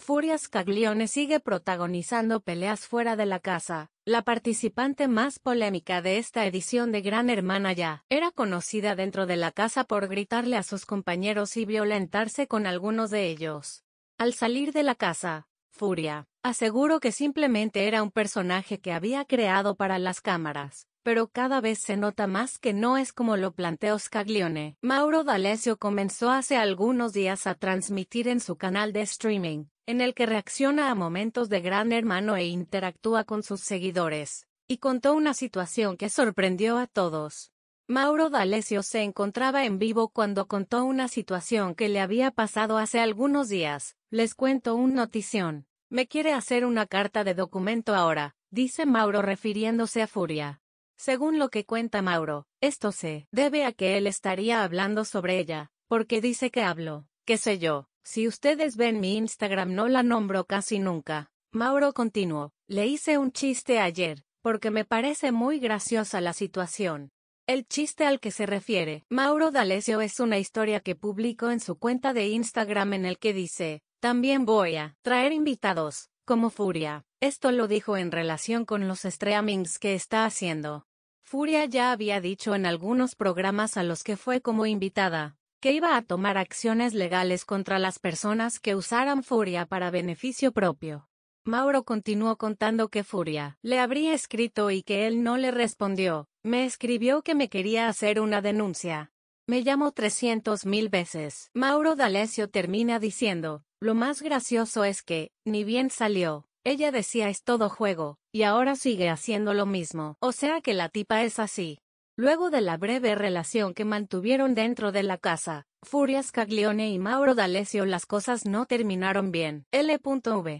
Furia Scaglione sigue protagonizando peleas fuera de la casa. La participante más polémica de esta edición de Gran Hermana ya era conocida dentro de la casa por gritarle a sus compañeros y violentarse con algunos de ellos. Al salir de la casa, Furia aseguró que simplemente era un personaje que había creado para las cámaras, pero cada vez se nota más que no es como lo planteó Scaglione. Mauro D'Alessio comenzó hace algunos días a transmitir en su canal de streaming en el que reacciona a momentos de gran hermano e interactúa con sus seguidores, y contó una situación que sorprendió a todos. Mauro D'Alessio se encontraba en vivo cuando contó una situación que le había pasado hace algunos días. Les cuento un notición. Me quiere hacer una carta de documento ahora, dice Mauro refiriéndose a Furia. Según lo que cuenta Mauro, esto se debe a que él estaría hablando sobre ella, porque dice que hablo, qué sé yo, si ustedes ven mi Instagram no la nombro casi nunca. Mauro continuó, le hice un chiste ayer, porque me parece muy graciosa la situación. El chiste al que se refiere, Mauro D'Alessio es una historia que publicó en su cuenta de Instagram en el que dice, también voy a traer invitados, como Furia. Esto lo dijo en relación con los streamings que está haciendo. Furia ya había dicho en algunos programas a los que fue como invitada, que iba a tomar acciones legales contra las personas que usaran Furia para beneficio propio. Mauro continuó contando que Furia le habría escrito y que él no le respondió, me escribió que me quería hacer una denuncia. Me llamó 300 mil veces. Mauro D'Alessio termina diciendo, lo más gracioso es que, ni bien salió, ella decía es todo juego, y ahora sigue haciendo lo mismo. O sea que la tipa es así. Luego de la breve relación que mantuvieron dentro de la casa, Furias Caglione y Mauro D'Alessio las cosas no terminaron bien. L.V.